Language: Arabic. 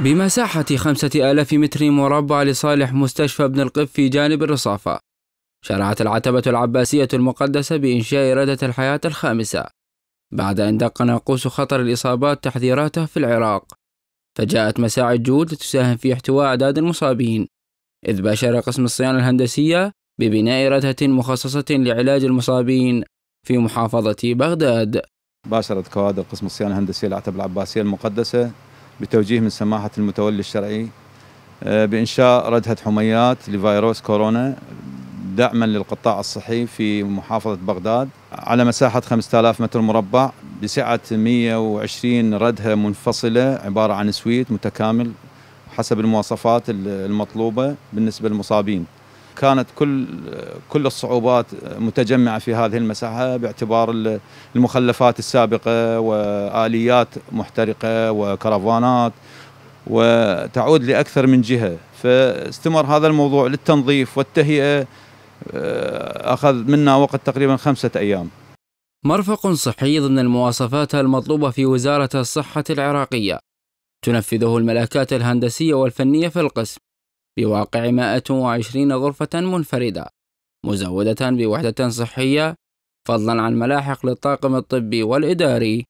بمساحة خمسة آلاف متر مربع لصالح مستشفى ابن القف في جانب الرصافة شرعت العتبة العباسية المقدسة بإنشاء ردة الحياة الخامسة بعد أن دق ناقوس خطر الإصابات تحذيراته في العراق فجاءت مساعي جود لتساهم في احتواء أعداد المصابين إذ باشر قسم الصيانة الهندسية ببناء ردهة مخصصة لعلاج المصابين في محافظة بغداد باشرت كوادر قسم الصيانة الهندسية العتبة العباسية المقدسة بتوجيه من سماحة المتولي الشرعي آه، بإنشاء ردهة حميات لفيروس كورونا دعما للقطاع الصحي في محافظة بغداد على مساحة 5000 متر مربع بسعة 120 ردهة منفصلة عبارة عن سويت متكامل حسب المواصفات المطلوبة بالنسبة للمصابين كانت كل كل الصعوبات متجمعه في هذه المساحه باعتبار المخلفات السابقه واليات محترقه وكرفانات وتعود لاكثر من جهه فاستمر هذا الموضوع للتنظيف والتهيئه آه، اخذ منا وقت تقريبا خمسه ايام. مرفق صحي ضمن المواصفات المطلوبه في وزاره الصحه العراقيه تنفذه الملكات الهندسيه والفنيه في القسم بواقع 120 غرفة منفردة مزودة بوحدة صحية فضلا عن ملاحق للطاقم الطبي والإداري